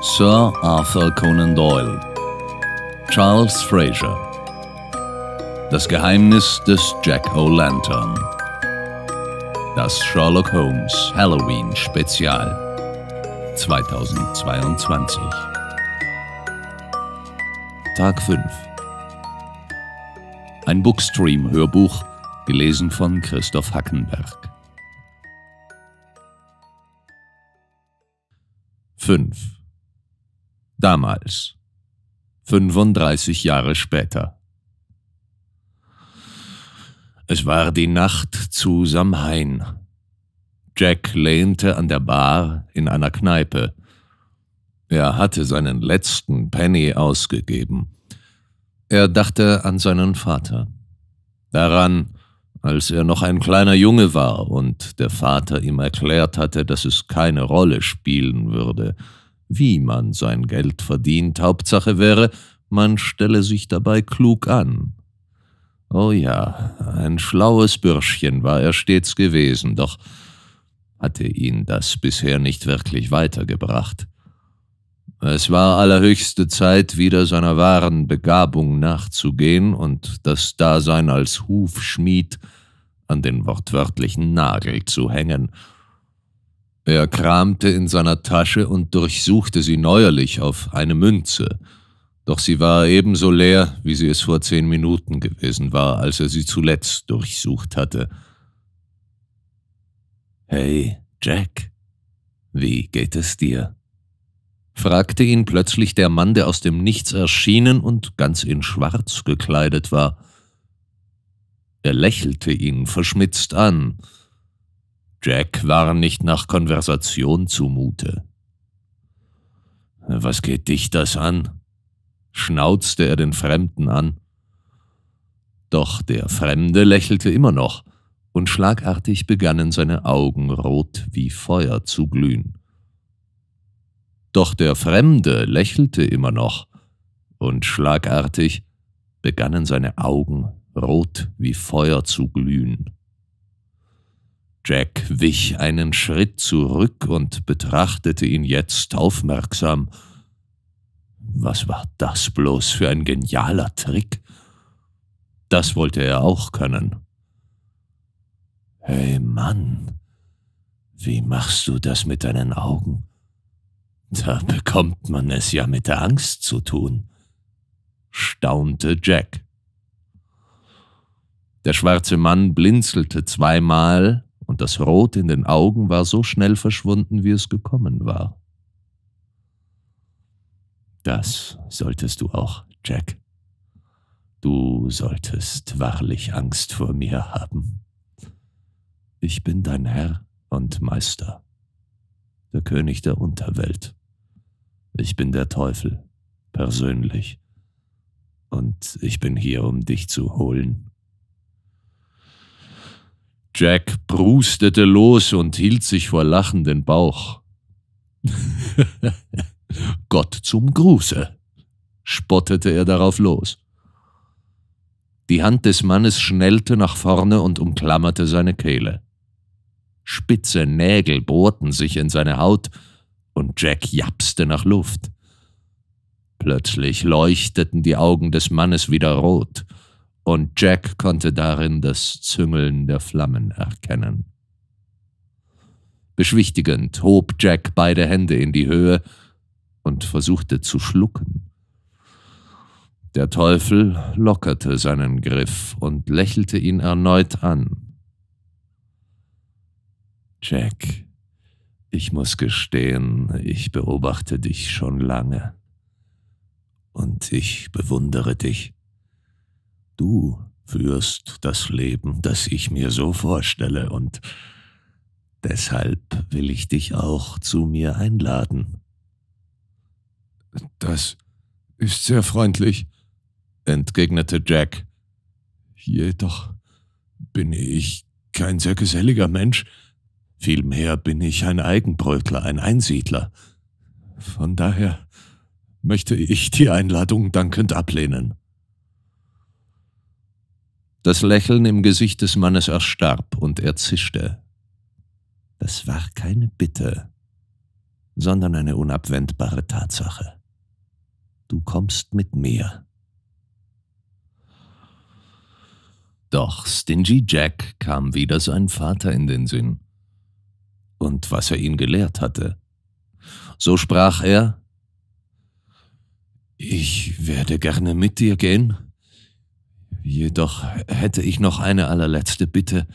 Sir Arthur Conan Doyle Charles Fraser Das Geheimnis des Jack O'Lantern Das Sherlock Holmes Halloween Spezial 2022 Tag 5 Ein Bookstream-Hörbuch, gelesen von Christoph Hackenberg 5. Damals. 35 Jahre später. Es war die Nacht zu Samhain. Jack lehnte an der Bar in einer Kneipe. Er hatte seinen letzten Penny ausgegeben. Er dachte an seinen Vater. Daran, als er noch ein kleiner Junge war und der Vater ihm erklärt hatte, dass es keine Rolle spielen würde, wie man sein Geld verdient, Hauptsache wäre, man stelle sich dabei klug an. Oh ja, ein schlaues Bürschchen war er stets gewesen, doch hatte ihn das bisher nicht wirklich weitergebracht. Es war allerhöchste Zeit, wieder seiner wahren Begabung nachzugehen und das Dasein als Hufschmied an den wortwörtlichen Nagel zu hängen. Er kramte in seiner Tasche und durchsuchte sie neuerlich auf eine Münze, doch sie war ebenso leer, wie sie es vor zehn Minuten gewesen war, als er sie zuletzt durchsucht hatte. Hey, Jack, wie geht es dir? fragte ihn plötzlich der Mann, der aus dem Nichts erschienen und ganz in Schwarz gekleidet war. Er lächelte ihn verschmitzt an. Jack war nicht nach Konversation zumute. Was geht dich das an? schnauzte er den Fremden an. Doch der Fremde lächelte immer noch, und schlagartig begannen seine Augen rot wie Feuer zu glühen. Doch der Fremde lächelte immer noch, und schlagartig begannen seine Augen rot wie Feuer zu glühen. Jack wich einen Schritt zurück und betrachtete ihn jetzt aufmerksam. Was war das bloß für ein genialer Trick? Das wollte er auch können. Hey Mann, wie machst du das mit deinen Augen? Da bekommt man es ja mit der Angst zu tun, staunte Jack. Der schwarze Mann blinzelte zweimal, und das Rot in den Augen war so schnell verschwunden, wie es gekommen war. Das solltest du auch, Jack. Du solltest wahrlich Angst vor mir haben. Ich bin dein Herr und Meister, der König der Unterwelt. Ich bin der Teufel, persönlich. Und ich bin hier, um dich zu holen Jack prustete los und hielt sich vor Lachen den Bauch. Gott zum Gruße, spottete er darauf los. Die Hand des Mannes schnellte nach vorne und umklammerte seine Kehle. Spitze Nägel bohrten sich in seine Haut, und Jack japste nach Luft. Plötzlich leuchteten die Augen des Mannes wieder rot, und Jack konnte darin das Züngeln der Flammen erkennen. Beschwichtigend hob Jack beide Hände in die Höhe und versuchte zu schlucken. Der Teufel lockerte seinen Griff und lächelte ihn erneut an. Jack, ich muss gestehen, ich beobachte dich schon lange und ich bewundere dich. Du führst das Leben, das ich mir so vorstelle, und deshalb will ich dich auch zu mir einladen. Das ist sehr freundlich, entgegnete Jack. Jedoch bin ich kein sehr geselliger Mensch, vielmehr bin ich ein Eigenbrötler, ein Einsiedler. Von daher möchte ich die Einladung dankend ablehnen. Das Lächeln im Gesicht des Mannes erstarb und er zischte. Das war keine Bitte, sondern eine unabwendbare Tatsache. Du kommst mit mir. Doch Stingy Jack kam wieder sein Vater in den Sinn und was er ihn gelehrt hatte. So sprach er Ich werde gerne mit dir gehen, Jedoch hätte ich noch eine allerletzte Bitte.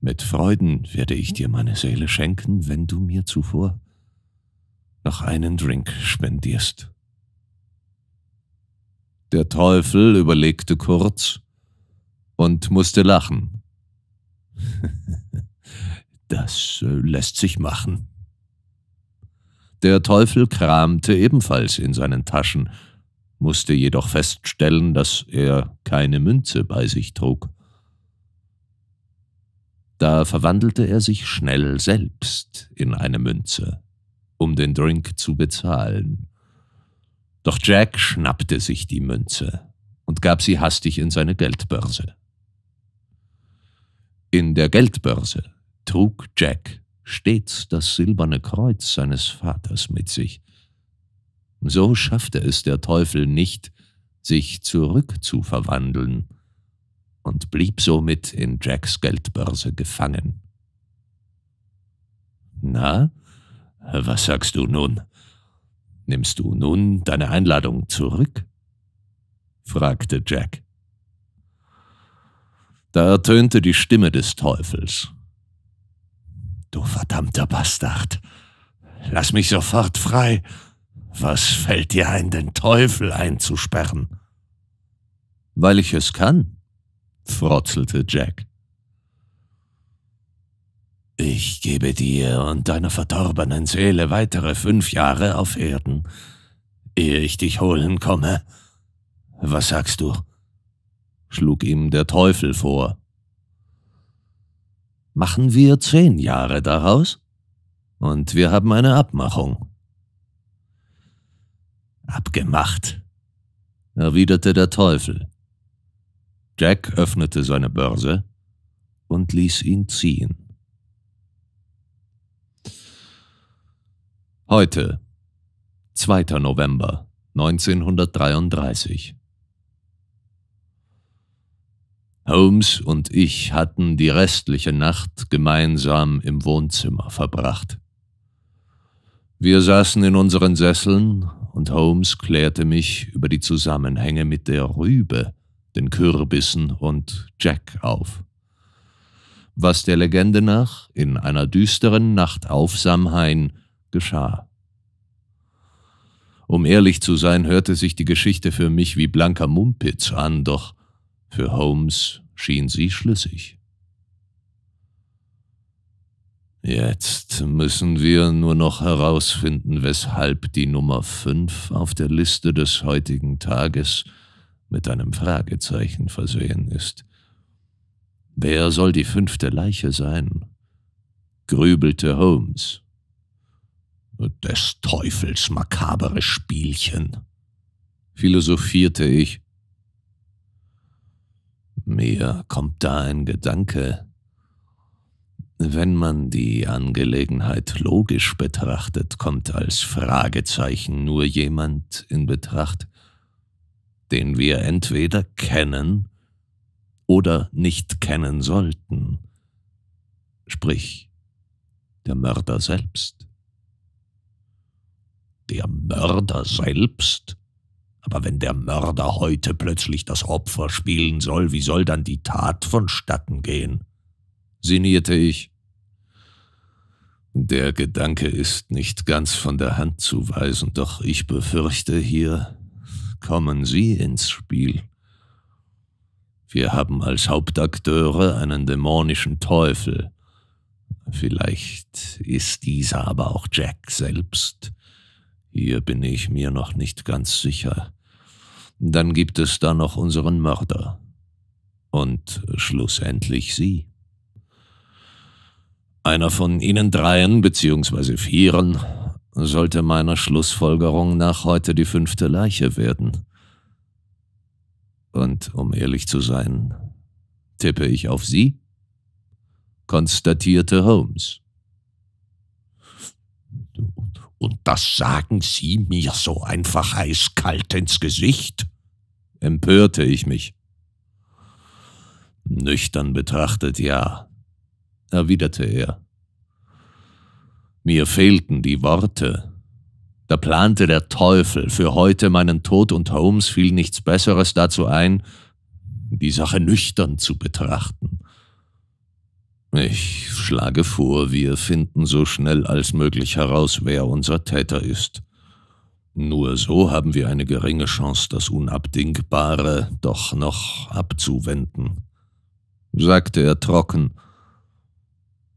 Mit Freuden werde ich dir meine Seele schenken, wenn du mir zuvor noch einen Drink spendierst. Der Teufel überlegte kurz und musste lachen. das lässt sich machen. Der Teufel kramte ebenfalls in seinen Taschen musste jedoch feststellen, dass er keine Münze bei sich trug. Da verwandelte er sich schnell selbst in eine Münze, um den Drink zu bezahlen. Doch Jack schnappte sich die Münze und gab sie hastig in seine Geldbörse. In der Geldbörse trug Jack stets das silberne Kreuz seines Vaters mit sich, so schaffte es der Teufel nicht, sich zurückzuverwandeln und blieb somit in Jacks Geldbörse gefangen. Na, was sagst du nun? Nimmst du nun deine Einladung zurück? fragte Jack. Da ertönte die Stimme des Teufels. Du verdammter Bastard, lass mich sofort frei, was fällt dir ein, den Teufel einzusperren? Weil ich es kann, frotzelte Jack. Ich gebe dir und deiner verdorbenen Seele weitere fünf Jahre auf Erden, ehe ich dich holen komme. Was sagst du? schlug ihm der Teufel vor. Machen wir zehn Jahre daraus? Und wir haben eine Abmachung. Abgemacht, erwiderte der Teufel. Jack öffnete seine Börse und ließ ihn ziehen. Heute, 2. November 1933. Holmes und ich hatten die restliche Nacht gemeinsam im Wohnzimmer verbracht. Wir saßen in unseren Sesseln und Holmes klärte mich über die Zusammenhänge mit der Rübe, den Kürbissen und Jack auf. Was der Legende nach in einer düsteren Nacht auf Samhain geschah. Um ehrlich zu sein, hörte sich die Geschichte für mich wie blanker Mumpitz an, doch für Holmes schien sie schlüssig. Jetzt müssen wir nur noch herausfinden, weshalb die Nummer 5 auf der Liste des heutigen Tages mit einem Fragezeichen versehen ist. Wer soll die fünfte Leiche sein? grübelte Holmes. Des Teufels makabere Spielchen, philosophierte ich. Mir kommt da ein Gedanke, wenn man die Angelegenheit logisch betrachtet, kommt als Fragezeichen nur jemand in Betracht, den wir entweder kennen oder nicht kennen sollten, sprich der Mörder selbst. Der Mörder selbst? Aber wenn der Mörder heute plötzlich das Opfer spielen soll, wie soll dann die Tat vonstatten gehen? sinnierte ich. Der Gedanke ist nicht ganz von der Hand zu weisen, doch ich befürchte, hier kommen Sie ins Spiel. Wir haben als Hauptakteure einen dämonischen Teufel. Vielleicht ist dieser aber auch Jack selbst. Hier bin ich mir noch nicht ganz sicher. Dann gibt es da noch unseren Mörder. Und schlussendlich Sie. Einer von Ihnen dreien beziehungsweise vieren sollte meiner Schlussfolgerung nach heute die fünfte Leiche werden. Und um ehrlich zu sein, tippe ich auf Sie? konstatierte Holmes. Und das sagen Sie mir so einfach eiskalt ins Gesicht? empörte ich mich. Nüchtern betrachtet ja, erwiderte er. Mir fehlten die Worte. Da plante der Teufel für heute meinen Tod und Holmes fiel nichts Besseres dazu ein, die Sache nüchtern zu betrachten. Ich schlage vor, wir finden so schnell als möglich heraus, wer unser Täter ist. Nur so haben wir eine geringe Chance, das Unabdingbare doch noch abzuwenden, sagte er trocken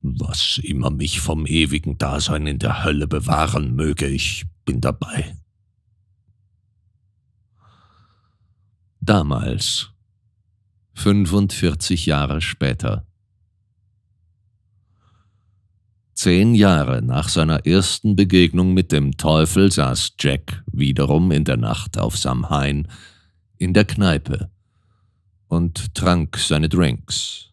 was immer mich vom ewigen Dasein in der Hölle bewahren möge, ich bin dabei. Damals, 45 Jahre später. Zehn Jahre nach seiner ersten Begegnung mit dem Teufel saß Jack wiederum in der Nacht auf Samhain in der Kneipe und trank seine Drinks.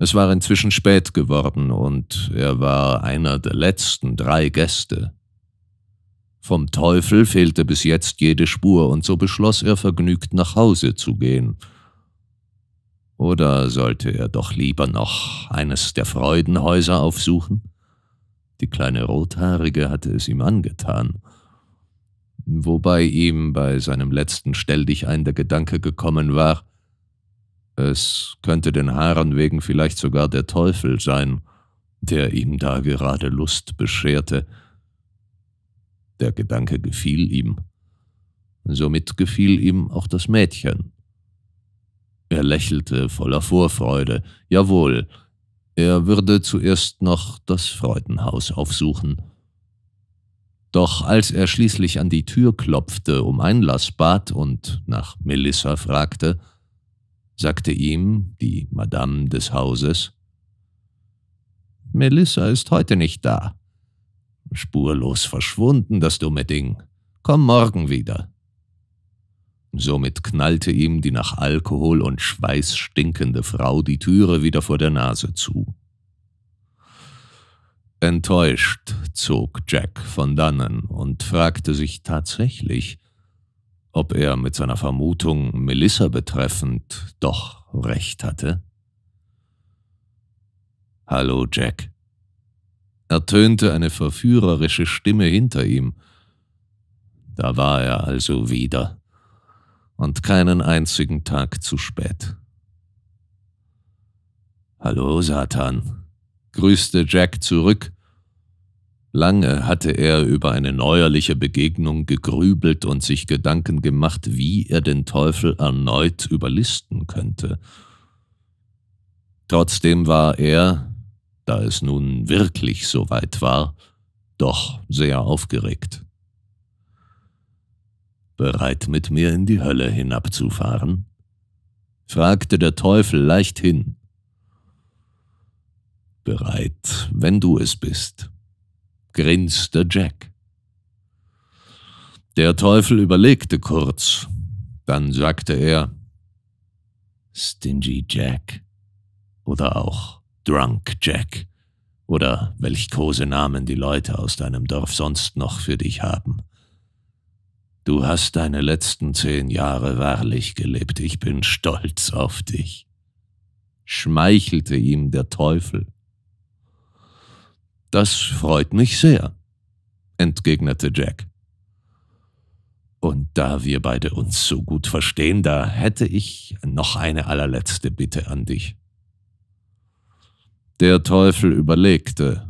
Es war inzwischen spät geworden und er war einer der letzten drei Gäste. Vom Teufel fehlte bis jetzt jede Spur, und so beschloss er vergnügt nach Hause zu gehen. Oder sollte er doch lieber noch eines der Freudenhäuser aufsuchen? Die kleine Rothaarige hatte es ihm angetan. Wobei ihm bei seinem letzten Stelldichein der Gedanke gekommen war, es könnte den Haaren wegen vielleicht sogar der Teufel sein, der ihm da gerade Lust bescherte. Der Gedanke gefiel ihm. Somit gefiel ihm auch das Mädchen. Er lächelte voller Vorfreude. Jawohl, er würde zuerst noch das Freudenhaus aufsuchen. Doch als er schließlich an die Tür klopfte, um Einlass bat und nach Melissa fragte, sagte ihm die Madame des Hauses. Melissa ist heute nicht da. Spurlos verschwunden, das dumme Ding. Komm morgen wieder. Somit knallte ihm die nach Alkohol und Schweiß stinkende Frau die Türe wieder vor der Nase zu. Enttäuscht zog Jack von dannen und fragte sich tatsächlich, ob er mit seiner Vermutung Melissa betreffend doch recht hatte. Hallo, Jack, ertönte eine verführerische Stimme hinter ihm. Da war er also wieder und keinen einzigen Tag zu spät. Hallo, Satan, grüßte Jack zurück Lange hatte er über eine neuerliche Begegnung gegrübelt und sich Gedanken gemacht, wie er den Teufel erneut überlisten könnte. Trotzdem war er, da es nun wirklich soweit war, doch sehr aufgeregt. Bereit mit mir in die Hölle hinabzufahren? fragte der Teufel leichthin. Bereit, wenn du es bist, grinste Jack. Der Teufel überlegte kurz, dann sagte er Stingy Jack oder auch Drunk Jack oder welch Namen die Leute aus deinem Dorf sonst noch für dich haben. Du hast deine letzten zehn Jahre wahrlich gelebt, ich bin stolz auf dich, schmeichelte ihm der Teufel. Das freut mich sehr, entgegnete Jack. Und da wir beide uns so gut verstehen, da hätte ich noch eine allerletzte Bitte an dich. Der Teufel überlegte.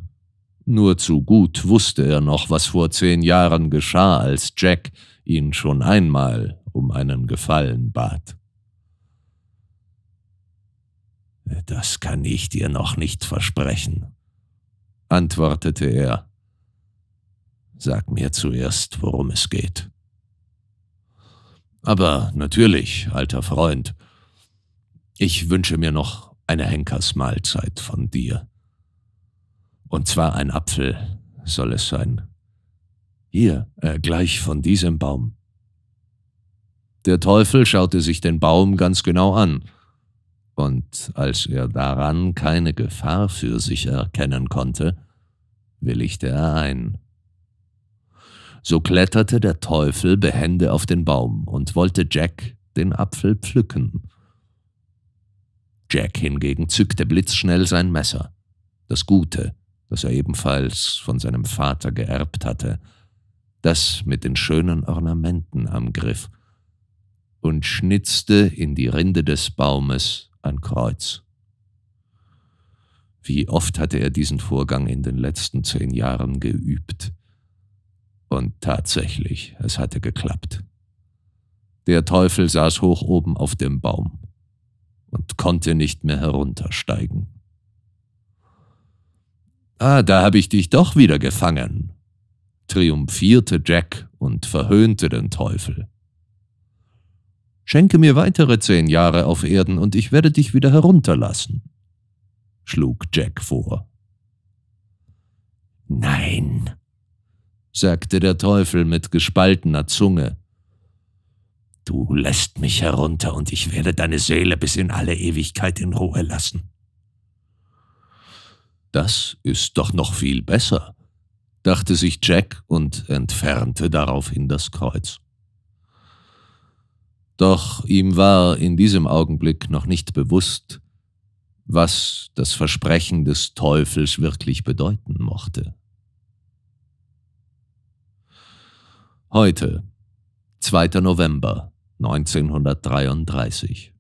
Nur zu gut wusste er noch, was vor zehn Jahren geschah, als Jack ihn schon einmal um einen Gefallen bat. Das kann ich dir noch nicht versprechen, antwortete er. Sag mir zuerst, worum es geht. Aber natürlich, alter Freund, ich wünsche mir noch eine Henkersmahlzeit von dir. Und zwar ein Apfel soll es sein. Hier, äh, gleich von diesem Baum. Der Teufel schaute sich den Baum ganz genau an, und als er daran keine Gefahr für sich erkennen konnte, willigte er ein. So kletterte der Teufel behende auf den Baum und wollte Jack den Apfel pflücken. Jack hingegen zückte blitzschnell sein Messer, das Gute, das er ebenfalls von seinem Vater geerbt hatte, das mit den schönen Ornamenten am Griff, und schnitzte in die Rinde des Baumes ein Kreuz. Wie oft hatte er diesen Vorgang in den letzten zehn Jahren geübt. Und tatsächlich, es hatte geklappt. Der Teufel saß hoch oben auf dem Baum und konnte nicht mehr heruntersteigen. Ah, da habe ich dich doch wieder gefangen, triumphierte Jack und verhöhnte den Teufel. Schenke mir weitere zehn Jahre auf Erden und ich werde dich wieder herunterlassen, schlug Jack vor. Nein, sagte der Teufel mit gespaltener Zunge. Du lässt mich herunter und ich werde deine Seele bis in alle Ewigkeit in Ruhe lassen. Das ist doch noch viel besser, dachte sich Jack und entfernte daraufhin das Kreuz. Doch ihm war in diesem Augenblick noch nicht bewusst, was das Versprechen des Teufels wirklich bedeuten mochte. Heute, 2. November 1933.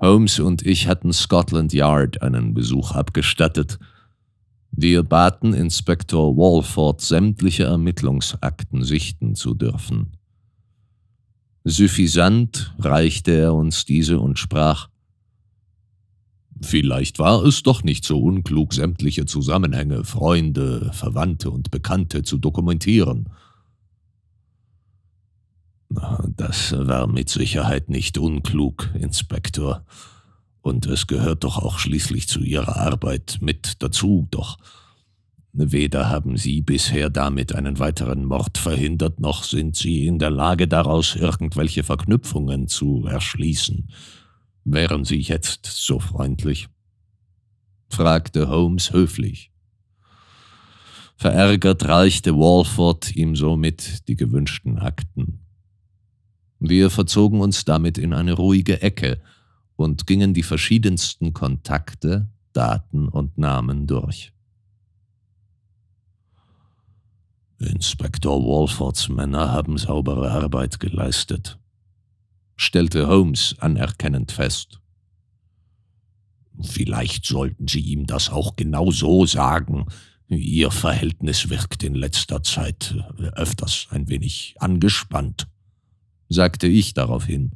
Holmes und ich hatten Scotland Yard einen Besuch abgestattet. Wir baten Inspektor Walford, sämtliche Ermittlungsakten sichten zu dürfen. Suffisant reichte er uns diese und sprach Vielleicht war es doch nicht so unklug, sämtliche Zusammenhänge, Freunde, Verwandte und Bekannte zu dokumentieren. Das war mit Sicherheit nicht unklug, Inspektor. Und es gehört doch auch schließlich zu Ihrer Arbeit mit dazu, doch Weder haben Sie bisher damit einen weiteren Mord verhindert, noch sind Sie in der Lage daraus irgendwelche Verknüpfungen zu erschließen. Wären Sie jetzt so freundlich? fragte Holmes höflich. Verärgert reichte Walford ihm somit die gewünschten Akten. Wir verzogen uns damit in eine ruhige Ecke und gingen die verschiedensten Kontakte, Daten und Namen durch. Inspektor Walfords Männer haben saubere Arbeit geleistet, stellte Holmes anerkennend fest. Vielleicht sollten Sie ihm das auch genau so sagen. Ihr Verhältnis wirkt in letzter Zeit äh, öfters ein wenig angespannt, sagte ich daraufhin.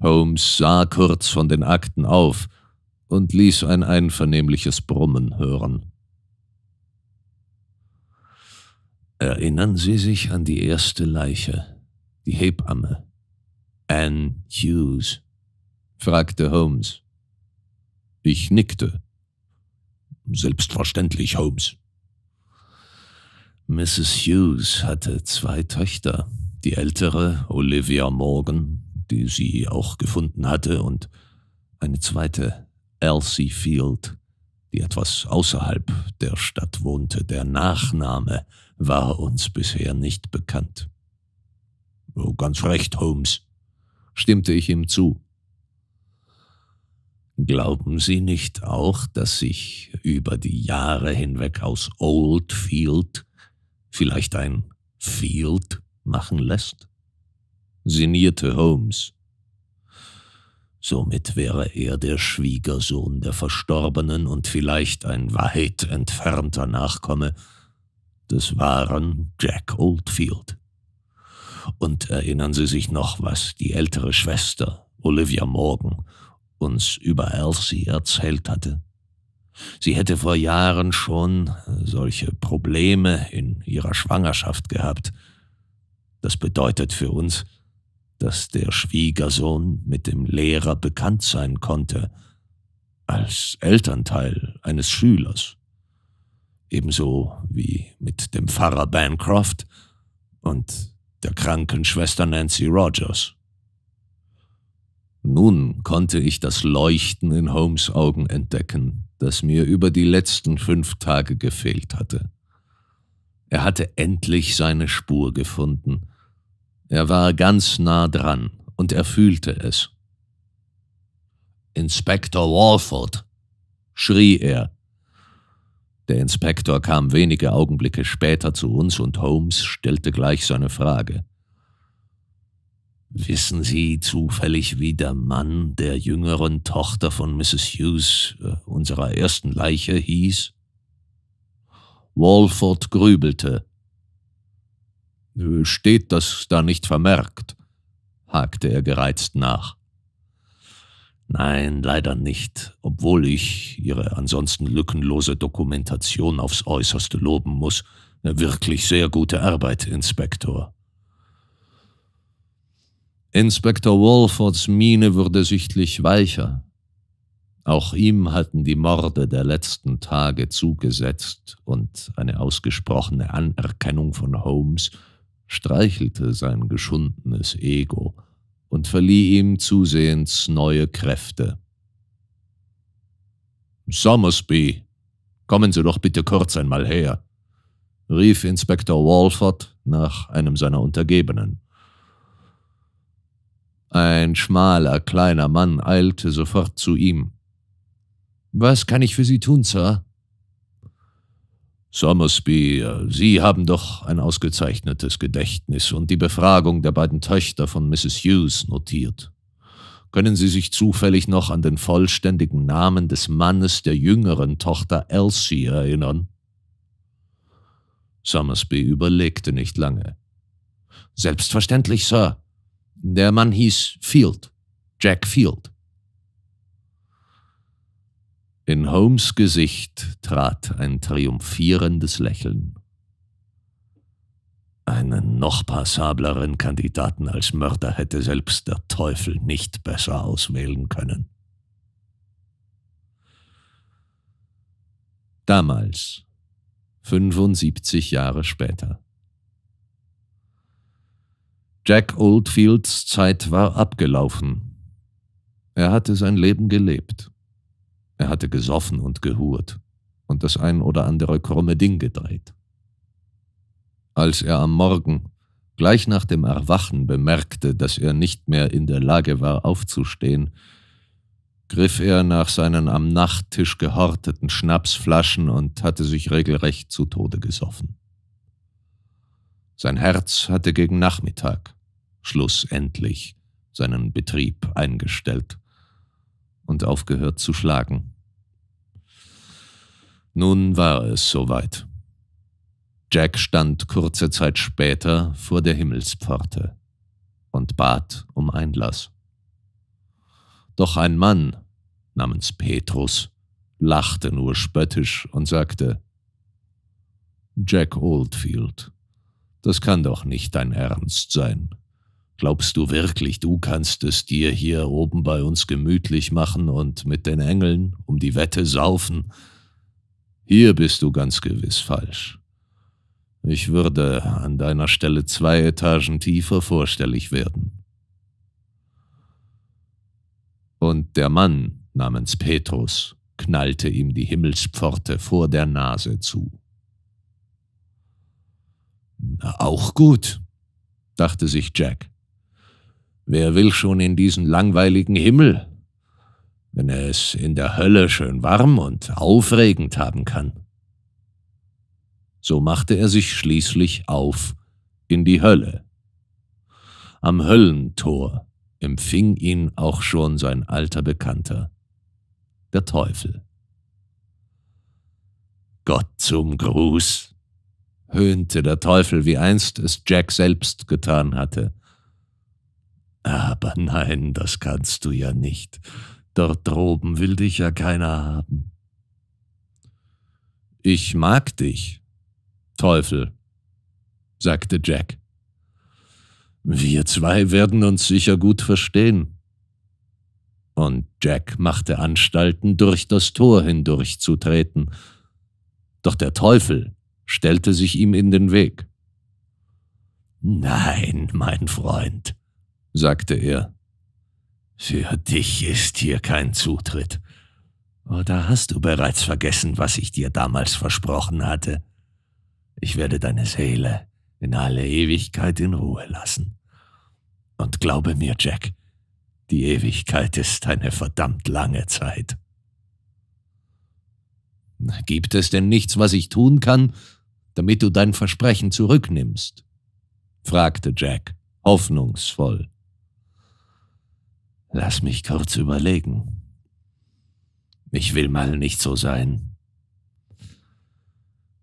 Holmes sah kurz von den Akten auf und ließ ein einvernehmliches Brummen hören. Erinnern Sie sich an die erste Leiche, die Hebamme, Anne Hughes? fragte Holmes. Ich nickte. Selbstverständlich, Holmes. Mrs. Hughes hatte zwei Töchter, die ältere Olivia Morgan, die sie auch gefunden hatte, und eine zweite, Elsie Field, die etwas außerhalb der Stadt wohnte. Der Nachname war uns bisher nicht bekannt. Oh, ganz recht, Holmes, stimmte ich ihm zu. Glauben Sie nicht auch, dass sich über die Jahre hinweg aus Oldfield vielleicht ein Field machen lässt? sinnierte Holmes. Somit wäre er der Schwiegersohn der Verstorbenen und vielleicht ein weit entfernter Nachkomme das waren Jack Oldfield. Und erinnern Sie sich noch, was die ältere Schwester, Olivia Morgan, uns über Elsie erzählt hatte? Sie hätte vor Jahren schon äh, solche Probleme in ihrer Schwangerschaft gehabt. Das bedeutet für uns, dass der Schwiegersohn mit dem Lehrer bekannt sein konnte, als Elternteil eines Schülers, ebenso wie mit dem Pfarrer Bancroft und der kranken Schwester Nancy Rogers. Nun konnte ich das Leuchten in Holmes Augen entdecken, das mir über die letzten fünf Tage gefehlt hatte. Er hatte endlich seine Spur gefunden. Er war ganz nah dran und er fühlte es. Inspektor Walford, schrie er, der Inspektor kam wenige Augenblicke später zu uns und Holmes stellte gleich seine Frage. Wissen Sie zufällig, wie der Mann der jüngeren Tochter von Mrs. Hughes, äh, unserer ersten Leiche, hieß? Walford grübelte. Steht das da nicht vermerkt? hakte er gereizt nach. Nein, leider nicht, obwohl ich Ihre ansonsten lückenlose Dokumentation aufs äußerste loben muss. Eine wirklich sehr gute Arbeit, Inspektor. Inspektor Walfords Miene wurde sichtlich weicher. Auch ihm hatten die Morde der letzten Tage zugesetzt und eine ausgesprochene Anerkennung von Holmes streichelte sein geschundenes Ego und verlieh ihm zusehends neue Kräfte. Somersby, kommen Sie doch bitte kurz einmal her, rief Inspektor Walford nach einem seiner Untergebenen. Ein schmaler, kleiner Mann eilte sofort zu ihm. Was kann ich für Sie tun, Sir? Somersby, äh, Sie haben doch ein ausgezeichnetes Gedächtnis und die Befragung der beiden Töchter von Mrs. Hughes notiert. Können Sie sich zufällig noch an den vollständigen Namen des Mannes der jüngeren Tochter Elsie erinnern? Somersby überlegte nicht lange. Selbstverständlich, Sir. Der Mann hieß Field, Jack Field. In Holmes Gesicht trat ein triumphierendes Lächeln. Einen noch passableren Kandidaten als Mörder hätte selbst der Teufel nicht besser auswählen können. Damals, 75 Jahre später. Jack Oldfields Zeit war abgelaufen. Er hatte sein Leben gelebt. Er hatte gesoffen und gehurt und das ein oder andere krumme Ding gedreht. Als er am Morgen, gleich nach dem Erwachen, bemerkte, dass er nicht mehr in der Lage war, aufzustehen, griff er nach seinen am Nachttisch gehorteten Schnapsflaschen und hatte sich regelrecht zu Tode gesoffen. Sein Herz hatte gegen Nachmittag, schlussendlich, seinen Betrieb eingestellt und aufgehört zu schlagen. Nun war es soweit. Jack stand kurze Zeit später vor der Himmelspforte und bat um Einlass. Doch ein Mann namens Petrus lachte nur spöttisch und sagte, Jack Oldfield, das kann doch nicht dein Ernst sein. Glaubst du wirklich, du kannst es dir hier oben bei uns gemütlich machen und mit den Engeln um die Wette saufen, hier bist du ganz gewiss falsch. Ich würde an deiner Stelle zwei Etagen tiefer vorstellig werden. Und der Mann namens Petrus knallte ihm die Himmelspforte vor der Nase zu. Auch gut, dachte sich Jack. Wer will schon in diesen langweiligen Himmel? wenn er es in der Hölle schön warm und aufregend haben kann. So machte er sich schließlich auf in die Hölle. Am Höllentor empfing ihn auch schon sein alter Bekannter, der Teufel. Gott zum Gruß, höhnte der Teufel, wie einst es Jack selbst getan hatte. Aber nein, das kannst du ja nicht. Dort droben will dich ja keiner haben. Ich mag dich, Teufel, sagte Jack. Wir zwei werden uns sicher gut verstehen. Und Jack machte Anstalten, durch das Tor hindurchzutreten. Doch der Teufel stellte sich ihm in den Weg. Nein, mein Freund, sagte er, für dich ist hier kein Zutritt. Oder hast du bereits vergessen, was ich dir damals versprochen hatte? Ich werde deine Seele in alle Ewigkeit in Ruhe lassen. Und glaube mir, Jack, die Ewigkeit ist eine verdammt lange Zeit. Gibt es denn nichts, was ich tun kann, damit du dein Versprechen zurücknimmst? fragte Jack, hoffnungsvoll. Lass mich kurz überlegen. Ich will mal nicht so sein.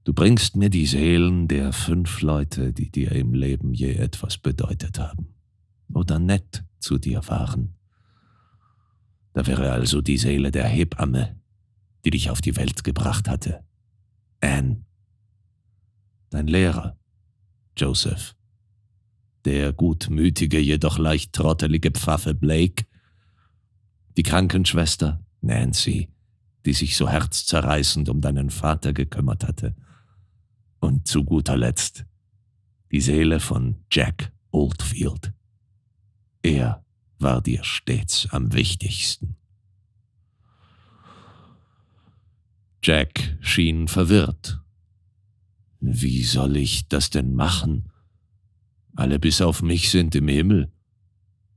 Du bringst mir die Seelen der fünf Leute, die dir im Leben je etwas bedeutet haben oder nett zu dir waren. Da wäre also die Seele der Hebamme, die dich auf die Welt gebracht hatte. Anne. Dein Lehrer, Joseph. Der gutmütige, jedoch leicht trottelige Pfaffe Blake, die Krankenschwester, Nancy, die sich so herzzerreißend um deinen Vater gekümmert hatte. Und zu guter Letzt die Seele von Jack Oldfield. Er war dir stets am wichtigsten. Jack schien verwirrt. Wie soll ich das denn machen? Alle bis auf mich sind im Himmel,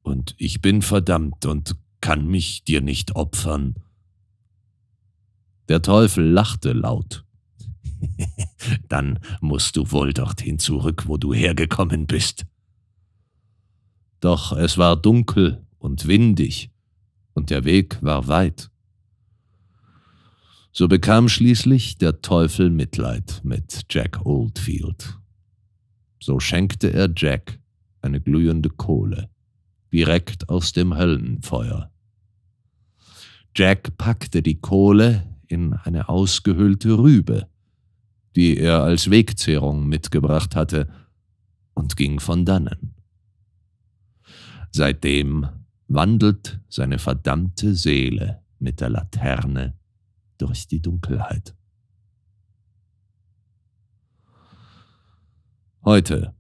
und ich bin verdammt und kann mich dir nicht opfern. Der Teufel lachte laut. Dann musst du wohl dorthin zurück, wo du hergekommen bist. Doch es war dunkel und windig, und der Weg war weit. So bekam schließlich der Teufel Mitleid mit Jack Oldfield. So schenkte er Jack eine glühende Kohle direkt aus dem Höllenfeuer. Jack packte die Kohle in eine ausgehöhlte Rübe, die er als Wegzehrung mitgebracht hatte, und ging von dannen. Seitdem wandelt seine verdammte Seele mit der Laterne durch die Dunkelheit. Heute,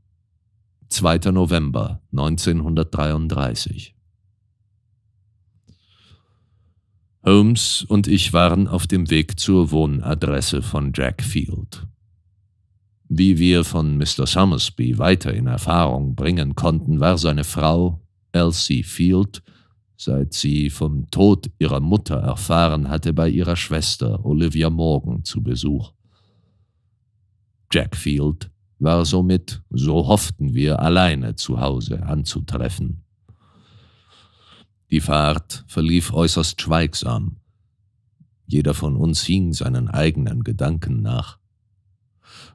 2. November 1933. Holmes und ich waren auf dem Weg zur Wohnadresse von Jack Field. Wie wir von Mr. Summersby weiter in Erfahrung bringen konnten, war seine Frau, Elsie Field, seit sie vom Tod ihrer Mutter erfahren hatte, bei ihrer Schwester Olivia Morgan zu Besuch. Jack Field war somit, so hofften wir, alleine zu Hause anzutreffen. Die Fahrt verlief äußerst schweigsam. Jeder von uns hing seinen eigenen Gedanken nach.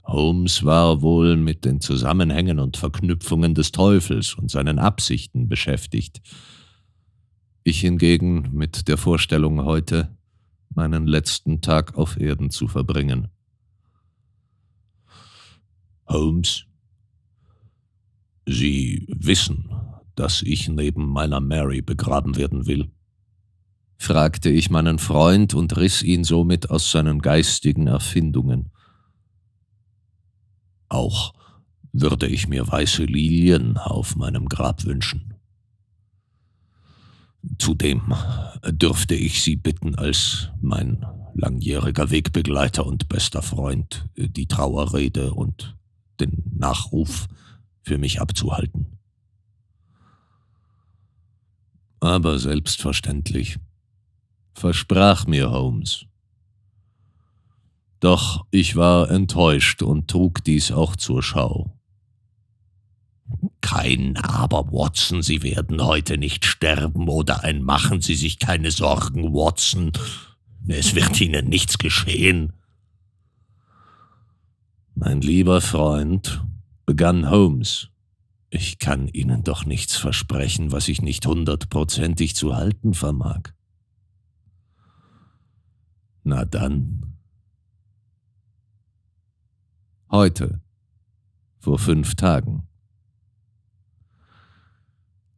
Holmes war wohl mit den Zusammenhängen und Verknüpfungen des Teufels und seinen Absichten beschäftigt. Ich hingegen mit der Vorstellung heute, meinen letzten Tag auf Erden zu verbringen. Holmes, Sie wissen, dass ich neben meiner Mary begraben werden will? fragte ich meinen Freund und riss ihn somit aus seinen geistigen Erfindungen. Auch würde ich mir weiße Lilien auf meinem Grab wünschen. Zudem dürfte ich Sie bitten, als mein langjähriger Wegbegleiter und bester Freund die Trauerrede und den Nachruf für mich abzuhalten aber selbstverständlich, versprach mir Holmes. Doch ich war enttäuscht und trug dies auch zur Schau. Kein Aber, Watson, Sie werden heute nicht sterben, oder ein Machen Sie sich keine Sorgen, Watson. Es wird Ihnen nichts geschehen. Mein lieber Freund, begann Holmes, ich kann Ihnen doch nichts versprechen, was ich nicht hundertprozentig zu halten vermag. Na dann. Heute. Vor fünf Tagen.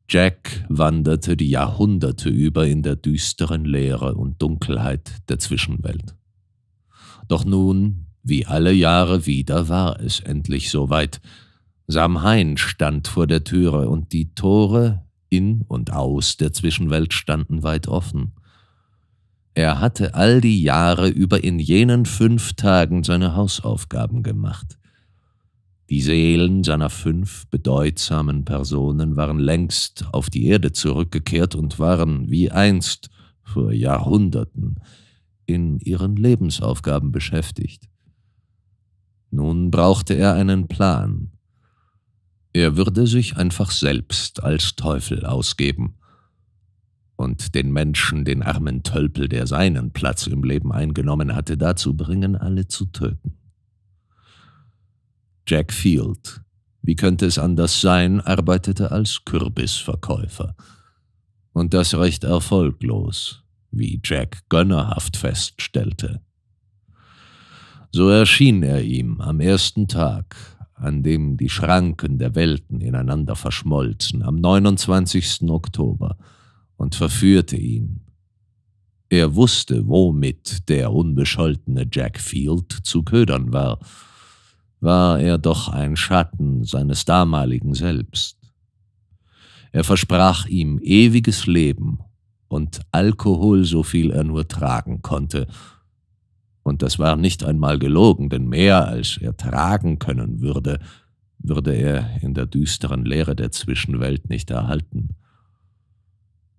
Jack wanderte die Jahrhunderte über in der düsteren Leere und Dunkelheit der Zwischenwelt. Doch nun, wie alle Jahre wieder, war es endlich soweit, Samhain stand vor der Türe und die Tore in und aus der Zwischenwelt standen weit offen. Er hatte all die Jahre über in jenen fünf Tagen seine Hausaufgaben gemacht. Die Seelen seiner fünf bedeutsamen Personen waren längst auf die Erde zurückgekehrt und waren wie einst vor Jahrhunderten in ihren Lebensaufgaben beschäftigt. Nun brauchte er einen Plan, er würde sich einfach selbst als Teufel ausgeben und den Menschen, den armen Tölpel, der seinen Platz im Leben eingenommen hatte, dazu bringen, alle zu töten. Jack Field, wie könnte es anders sein, arbeitete als Kürbisverkäufer. Und das recht erfolglos, wie Jack gönnerhaft feststellte. So erschien er ihm am ersten Tag, an dem die Schranken der Welten ineinander verschmolzen, am 29. Oktober, und verführte ihn. Er wusste, womit der unbescholtene Jack Field zu ködern war, war er doch ein Schatten seines damaligen Selbst. Er versprach ihm ewiges Leben und Alkohol, so viel er nur tragen konnte, und das war nicht einmal gelogen, denn mehr als er tragen können würde, würde er in der düsteren Leere der Zwischenwelt nicht erhalten.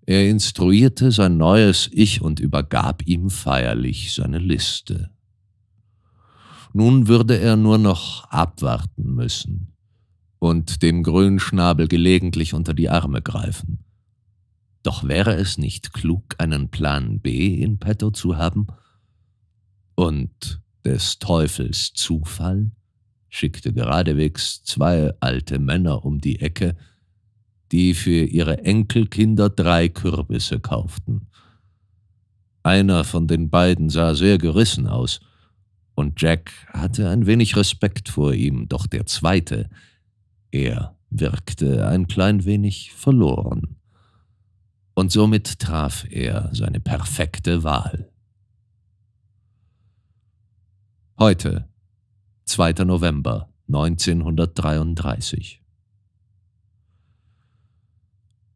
Er instruierte sein neues Ich und übergab ihm feierlich seine Liste. Nun würde er nur noch abwarten müssen und dem Grünschnabel gelegentlich unter die Arme greifen. Doch wäre es nicht klug, einen Plan B in petto zu haben? Und des Teufels Zufall schickte geradewegs zwei alte Männer um die Ecke, die für ihre Enkelkinder drei Kürbisse kauften. Einer von den beiden sah sehr gerissen aus, und Jack hatte ein wenig Respekt vor ihm, doch der zweite, er wirkte ein klein wenig verloren. Und somit traf er seine perfekte Wahl. Heute, 2. November 1933.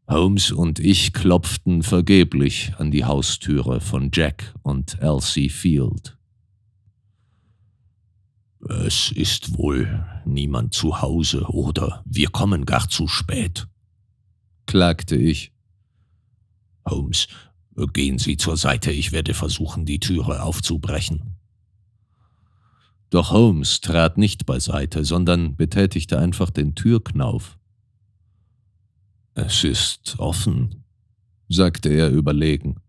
Holmes und ich klopften vergeblich an die Haustüre von Jack und Elsie Field. Es ist wohl niemand zu Hause, oder wir kommen gar zu spät, klagte ich. Holmes, gehen Sie zur Seite, ich werde versuchen, die Türe aufzubrechen. Doch Holmes trat nicht beiseite, sondern betätigte einfach den Türknauf. Es ist offen, sagte er überlegen.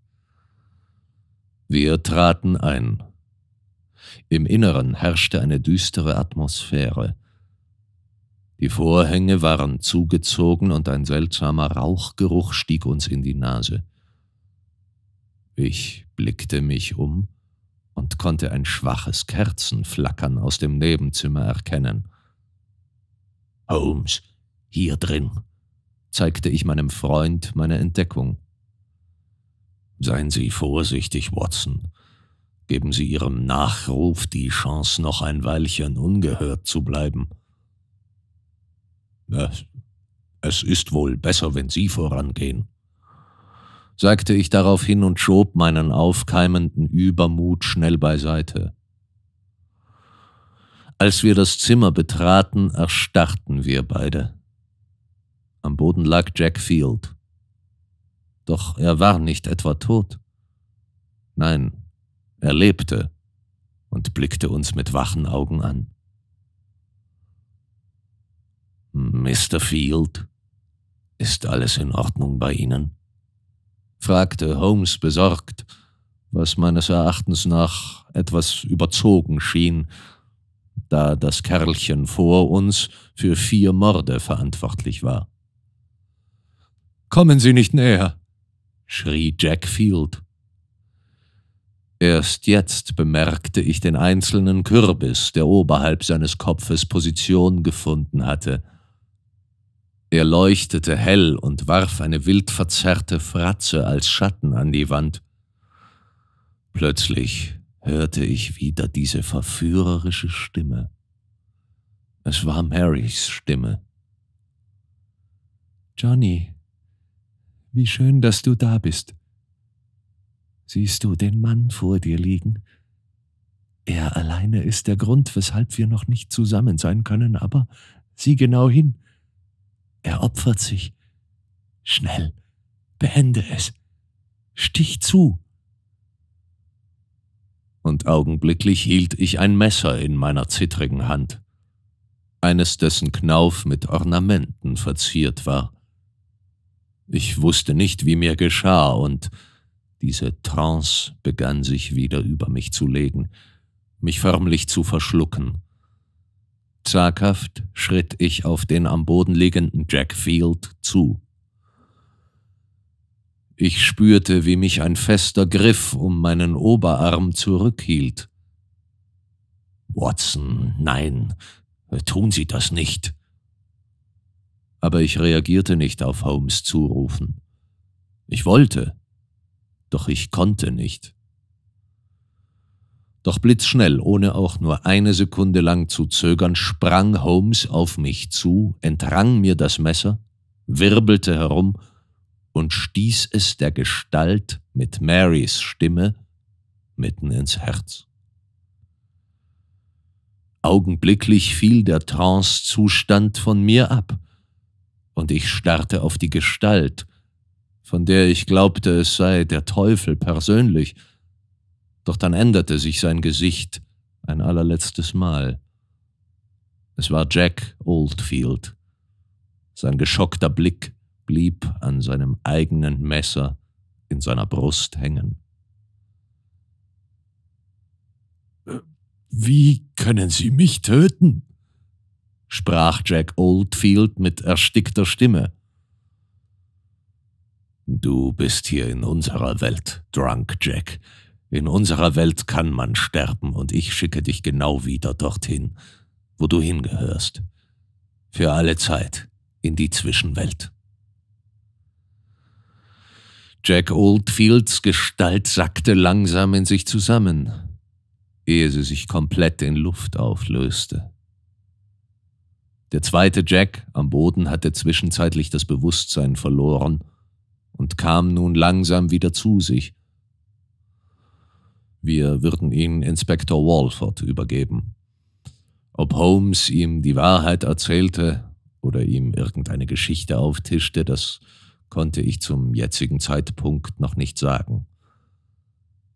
Wir traten ein. Im Inneren herrschte eine düstere Atmosphäre. Die Vorhänge waren zugezogen und ein seltsamer Rauchgeruch stieg uns in die Nase. Ich blickte mich um und konnte ein schwaches Kerzenflackern aus dem Nebenzimmer erkennen. Holmes, hier drin, zeigte ich meinem Freund meine Entdeckung. Seien Sie vorsichtig, Watson. Geben Sie Ihrem Nachruf die Chance, noch ein Weilchen ungehört zu bleiben. Es ist wohl besser, wenn Sie vorangehen sagte ich daraufhin und schob meinen aufkeimenden Übermut schnell beiseite. Als wir das Zimmer betraten, erstarrten wir beide. Am Boden lag Jack Field. Doch er war nicht etwa tot. Nein, er lebte und blickte uns mit wachen Augen an. Mr. Field, ist alles in Ordnung bei Ihnen? fragte Holmes besorgt, was meines Erachtens nach etwas überzogen schien, da das Kerlchen vor uns für vier Morde verantwortlich war. Kommen Sie nicht näher, schrie Jack Field. Erst jetzt bemerkte ich den einzelnen Kürbis, der oberhalb seines Kopfes Position gefunden hatte – er leuchtete hell und warf eine wild verzerrte Fratze als Schatten an die Wand. Plötzlich hörte ich wieder diese verführerische Stimme. Es war Marys Stimme. Johnny, wie schön, dass du da bist. Siehst du den Mann vor dir liegen? Er alleine ist der Grund, weshalb wir noch nicht zusammen sein können, aber sieh genau hin. Er opfert sich. Schnell, beende es. Stich zu. Und augenblicklich hielt ich ein Messer in meiner zittrigen Hand, eines dessen Knauf mit Ornamenten verziert war. Ich wusste nicht, wie mir geschah, und diese Trance begann sich wieder über mich zu legen, mich förmlich zu verschlucken. Zaghaft schritt ich auf den am Boden liegenden Jack Field zu. Ich spürte, wie mich ein fester Griff um meinen Oberarm zurückhielt. Watson, nein, tun Sie das nicht. Aber ich reagierte nicht auf Holmes Zurufen. Ich wollte, doch ich konnte nicht. Doch blitzschnell, ohne auch nur eine Sekunde lang zu zögern, sprang Holmes auf mich zu, entrang mir das Messer, wirbelte herum und stieß es der Gestalt mit Marys Stimme mitten ins Herz. Augenblicklich fiel der Trancezustand von mir ab, und ich starrte auf die Gestalt, von der ich glaubte, es sei der Teufel persönlich, doch dann änderte sich sein Gesicht ein allerletztes Mal. Es war Jack Oldfield. Sein geschockter Blick blieb an seinem eigenen Messer in seiner Brust hängen. Äh, wie können Sie mich töten? sprach Jack Oldfield mit erstickter Stimme. Du bist hier in unserer Welt, Drunk Jack. In unserer Welt kann man sterben, und ich schicke dich genau wieder dorthin, wo du hingehörst. Für alle Zeit in die Zwischenwelt. Jack Oldfields Gestalt sackte langsam in sich zusammen, ehe sie sich komplett in Luft auflöste. Der zweite Jack am Boden hatte zwischenzeitlich das Bewusstsein verloren und kam nun langsam wieder zu sich, wir würden ihn Inspektor Walford übergeben. Ob Holmes ihm die Wahrheit erzählte oder ihm irgendeine Geschichte auftischte, das konnte ich zum jetzigen Zeitpunkt noch nicht sagen.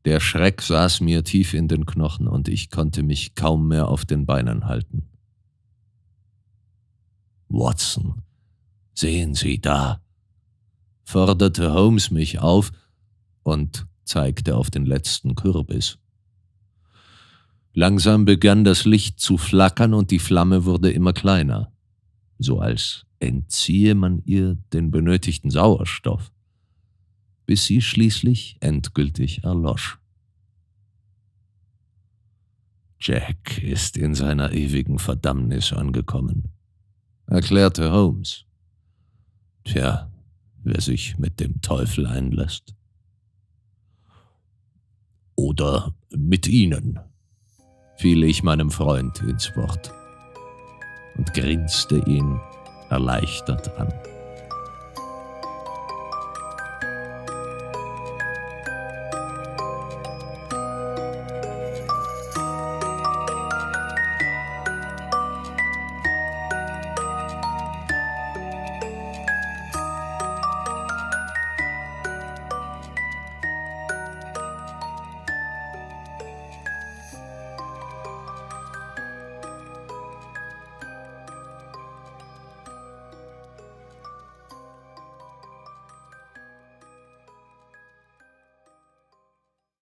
Der Schreck saß mir tief in den Knochen und ich konnte mich kaum mehr auf den Beinen halten. Watson, sehen Sie da, forderte Holmes mich auf, und zeigte auf den letzten Kürbis. Langsam begann das Licht zu flackern und die Flamme wurde immer kleiner, so als entziehe man ihr den benötigten Sauerstoff, bis sie schließlich endgültig erlosch. Jack ist in seiner ewigen Verdammnis angekommen, erklärte Holmes. Tja, wer sich mit dem Teufel einlässt. Oder mit Ihnen, fiel ich meinem Freund ins Wort und grinste ihn erleichtert an.